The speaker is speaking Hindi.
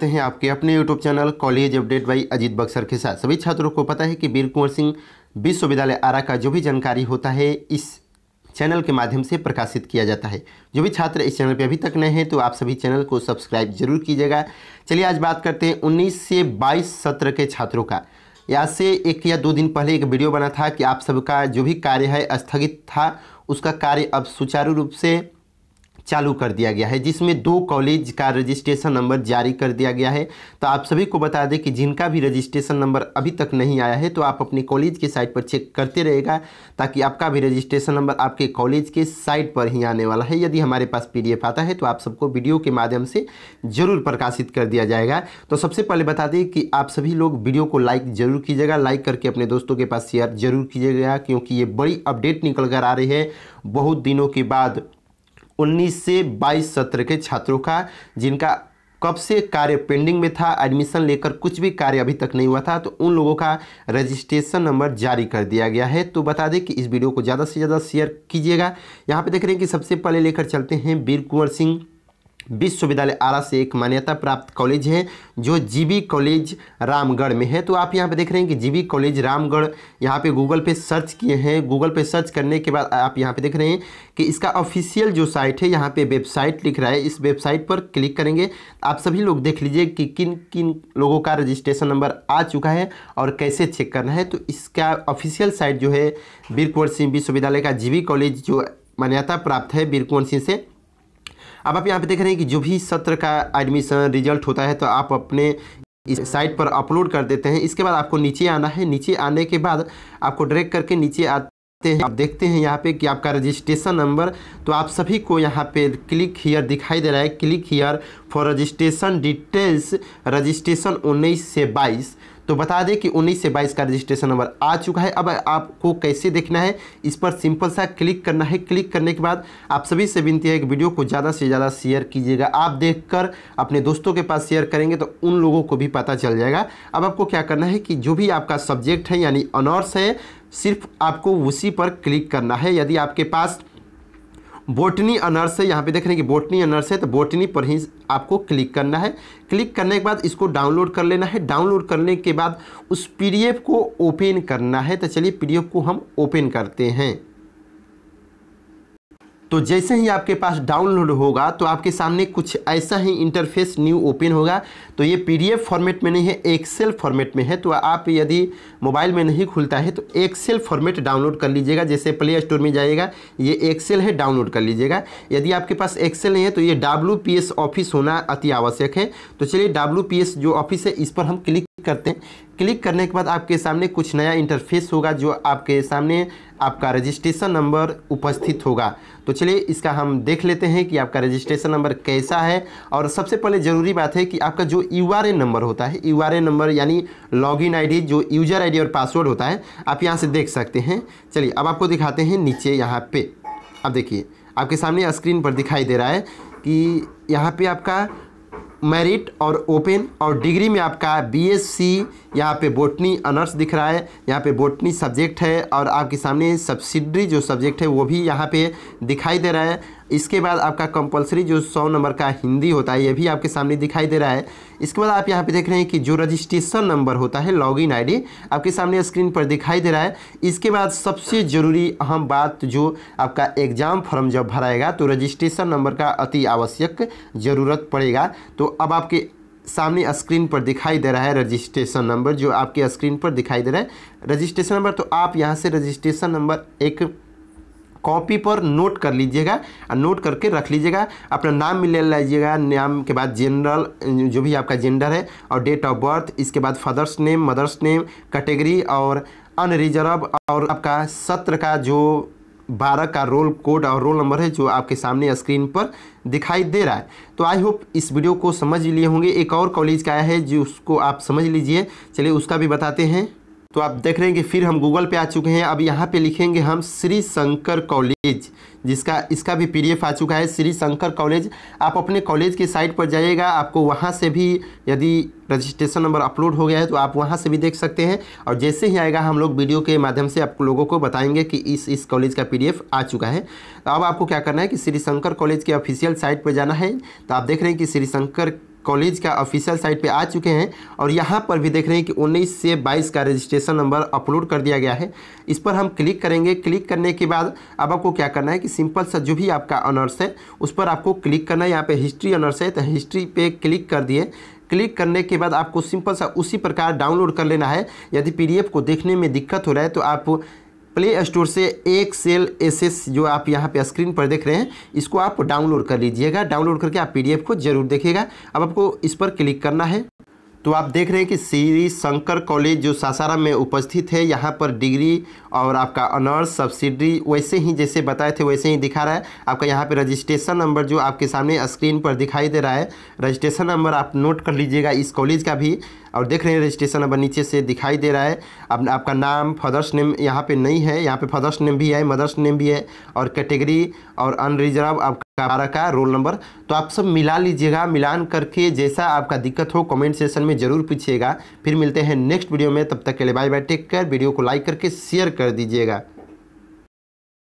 करते हैं आपके अपने YouTube channel college update by Ajit Buxar के साथ सभी छात्रों को पता है कि वीर कुंवर सिंह विश्वविद्यालय आरा का जो भी जानकारी होता है इस चैनल के माध्यम से प्रकाशित किया जाता है जो भी छात्र इस चैनल पर अभी तक नए हैं तो आप सभी चैनल को सब्सक्राइब जरूर कीजिएगा चलिए आज बात करते हैं उन्नीस से बाईस सत्र के छात्रों का आज से एक या दो दिन पहले एक वीडियो बना था कि आप सबका जो भी कार्य है स्थगित था उसका कार्य अब सुचारू रूप से चालू कर दिया गया है जिसमें दो कॉलेज का रजिस्ट्रेशन नंबर जारी कर दिया गया है तो आप सभी को बता दें कि जिनका भी रजिस्ट्रेशन नंबर अभी तक नहीं आया है तो आप अपने कॉलेज के साइट पर चेक करते रहेगा ताकि आपका भी रजिस्ट्रेशन नंबर आपके कॉलेज के साइट पर ही आने वाला है यदि हमारे पास पी आता है तो आप सबको वीडियो के माध्यम से ज़रूर प्रकाशित कर दिया जाएगा तो सबसे पहले बता दें कि आप सभी लोग वीडियो को लाइक जरूर कीजिएगा लाइक करके अपने दोस्तों के पास शेयर जरूर कीजिएगा क्योंकि ये बड़ी अपडेट निकल कर आ रही है बहुत दिनों के बाद उन्नीस से बाईस सत्र के छात्रों का जिनका कब से कार्य पेंडिंग में था एडमिशन लेकर कुछ भी कार्य अभी तक नहीं हुआ था तो उन लोगों का रजिस्ट्रेशन नंबर जारी कर दिया गया है तो बता दें कि इस वीडियो को ज़्यादा से ज़्यादा शेयर कीजिएगा यहाँ पे देख रहे हैं कि सबसे पहले लेकर चलते हैं वीर कुंवर सिंह विश्वविद्यालय आरा से एक मान्यता प्राप्त कॉलेज है जो जीबी कॉलेज रामगढ़ में है तो आप यहाँ पे देख रहे हैं कि जीबी कॉलेज रामगढ़ यहाँ पे गूगल पे सर्च किए हैं गूगल पे सर्च करने के बाद आप यहाँ पे देख रहे हैं कि इसका ऑफिशियल जो साइट है यहाँ पे वेबसाइट लिख रहा है इस वेबसाइट पर क्लिक करेंगे आप सभी लोग देख लीजिए कि किन किन लोगों का रजिस्ट्रेशन नंबर आ चुका है और कैसे चेक करना है तो इसका ऑफिशियल साइट जो है बीरकुंवर सिंह विश्वविद्यालय का जीवी कॉलेज जो मान्यता प्राप्त है बीरकुंवर सिंह से अब आप यहाँ पे देख रहे हैं कि जो भी सत्र का एडमिशन रिजल्ट होता है तो आप अपने इस साइट पर अपलोड कर देते हैं इसके बाद आपको नीचे आना है नीचे आने के बाद आपको ड्रैग करके नीचे आते हैं आप देखते हैं यहाँ पे कि आपका रजिस्ट्रेशन नंबर तो आप सभी को यहाँ पे क्लिक हियर दिखाई दे रहा है click here for registration details registration उन्नीस से बाईस तो बता दें कि 19 से 22 का रजिस्ट्रेशन नंबर आ चुका है अब आपको कैसे देखना है इस पर सिंपल सा क्लिक करना है क्लिक करने के बाद आप सभी से विनती है कि वीडियो को ज़्यादा से ज़्यादा शेयर कीजिएगा आप देखकर अपने दोस्तों के पास शेयर करेंगे तो उन लोगों को भी पता चल जाएगा अब आपको क्या करना है कि जो भी आपका सब्जेक्ट है यानी ऑनर्स है सिर्फ आपको उसी पर क्लिक करना है यदि आपके पास बोटनी अनर्स है यहाँ पे देख रहे हैं कि बोटनी अनर्स है तो बोटनी पर ही आपको क्लिक करना है क्लिक करने के बाद इसको डाउनलोड कर लेना है डाउनलोड करने के बाद उस पीडीएफ को ओपन करना है तो चलिए पीडीएफ को हम ओपन करते हैं तो जैसे ही आपके पास डाउनलोड होगा तो आपके सामने कुछ ऐसा ही इंटरफेस न्यू ओपन होगा तो ये पीडीएफ फॉर्मेट में नहीं है एक्सेल फॉर्मेट में है तो आप यदि मोबाइल में नहीं खुलता है तो एक्सेल फॉर्मेट डाउनलोड कर लीजिएगा जैसे प्ले स्टोर में जाइएगा ये एक्सेल है डाउनलोड कर लीजिएगा यदि आपके पास एक्सेल नहीं है तो ये डब्ल्यू ऑफिस होना अति आवश्यक है तो चलिए डब्ल्यू जो ऑफिस है इस पर हम क्लिक करते हैं क्लिक करने के बाद आपके सामने कुछ नया इंटरफेस होगा जो आपके सामने आपका रजिस्ट्रेशन नंबर उपस्थित होगा तो चलिए इसका हम देख लेते हैं कि आपका रजिस्ट्रेशन नंबर कैसा है और सबसे पहले ज़रूरी बात है कि आपका जो यू नंबर होता है यू नंबर यानी लॉगिन आईडी जो यूजर आईडी और पासवर्ड होता है आप यहाँ से देख सकते हैं चलिए अब आपको दिखाते हैं नीचे यहाँ पर अब देखिए आपके सामने स्क्रीन पर दिखाई दे रहा है कि यहाँ पर आपका मेरिट और ओपन और डिग्री में आपका बीएससी यहाँ पे बोटनी अनर्स दिख रहा है यहाँ पे बोटनी सब्जेक्ट है और आपके सामने सब्सिडरी जो सब्जेक्ट है वो भी यहाँ पे दिखाई दे रहा है इसके बाद आपका कंपलसरी जो सौ नंबर का हिंदी होता है ये भी आपके सामने दिखाई दे रहा है इसके बाद आप यहाँ पे देख रहे हैं कि जो रजिस्ट्रेशन नंबर होता है लॉग इन आपके सामने स्क्रीन पर दिखाई दे रहा है इसके बाद सबसे ज़रूरी अहम बात जो आपका एग्ज़ाम फॉर्म जब भराएगा तो रजिस्ट्रेशन नंबर का अति आवश्यक ज़रूरत पड़ेगा तो अब आपके सामने स्क्रीन पर दिखाई दे रहा है रजिस्ट्रेशन नंबर जो आपके स्क्रीन पर दिखाई दे रहा है रजिस्ट्रेशन नंबर तो आप यहाँ से रजिस्ट्रेशन नंबर एक कॉपी पर नोट कर लीजिएगा और नोट करके रख लीजिएगा अपना नाम भी ले लीजिएगा नाम के बाद जनरल जो भी आपका जेंडर है और डेट ऑफ बर्थ इसके बाद father's name mother's name category और अनरिजर्व और आपका सत्र का जो बारह का रोल कोड और रोल नंबर है जो आपके सामने स्क्रीन पर दिखाई दे रहा है तो आई होप इस वीडियो को समझ लिए होंगे एक और कॉलेज का आया है जिसको आप समझ लीजिए चलिए उसका भी बताते हैं तो आप देख रहे हैं कि फिर हम गूगल पे आ चुके हैं अब यहाँ पे लिखेंगे हम श्री शंकर कॉलेज जिसका इसका भी पीडीएफ आ चुका है श्री शंकर कॉलेज आप अपने कॉलेज की साइट पर जाइएगा आपको वहाँ से भी यदि रजिस्ट्रेशन नंबर अपलोड हो गया है तो आप वहाँ से भी देख सकते हैं और जैसे ही आएगा हम लोग वीडियो के माध्यम से आप लोगों को बताएंगे कि इस इस कॉलेज का पी आ चुका है तो अब आपको क्या करना है कि श्री शंकर कॉलेज के ऑफिशियल साइट पर जाना है तो आप देख रहे हैं कि श्री शंकर कॉलेज का ऑफिशियल साइट पे आ चुके हैं और यहाँ पर भी देख रहे हैं कि 19 से 22 का रजिस्ट्रेशन नंबर अपलोड कर दिया गया है इस पर हम क्लिक करेंगे क्लिक करने के बाद अब आपको क्या करना है कि सिंपल सा जो भी आपका ऑनर्स है उस पर आपको क्लिक करना है यहाँ पे हिस्ट्री ऑनर्स है तो हिस्ट्री पे क्लिक कर दिए क्लिक करने के बाद आपको सिंपल सा उसी प्रकार डाउनलोड कर लेना है यदि पी को देखने में दिक्कत हो रहा है तो आप प्ले स्टोर से एक सेल एस एस जो आप यहाँ पे स्क्रीन पर देख रहे हैं इसको आप डाउनलोड कर लीजिएगा डाउनलोड करके आप पीडीएफ को जरूर देखिएगा अब आपको इस पर क्लिक करना है तो आप देख रहे हैं कि श्री शंकर कॉलेज जो सासाराम में उपस्थित है यहाँ पर डिग्री और आपका ऑनर्स सब्सिडी वैसे ही जैसे बताए थे वैसे ही दिखा रहा है आपका यहाँ पे रजिस्ट्रेशन नंबर जो आपके सामने स्क्रीन पर दिखाई दे रहा है रजिस्ट्रेशन नंबर आप नोट कर लीजिएगा इस कॉलेज का भी और देख रहे हैं रजिस्ट्रेशन नंबर नीचे से दिखाई दे रहा है अब आपका नाम फादर्स नेम यहाँ पर नहीं है यहाँ पर फादर्स नेम भी है मदर्स नेम भी है और कैटेगरी और अनरिजर्व आपका बारह का रोल नंबर तो आप सब मिला लीजिएगा मिलान करके जैसा आपका दिक्कत हो कमेंट सेशन में जरूर पूछिएगा फिर मिलते हैं नेक्स्ट वीडियो में तब तक के लिए bye bye take care video को लाइक करके शेयर कर दीजिएगा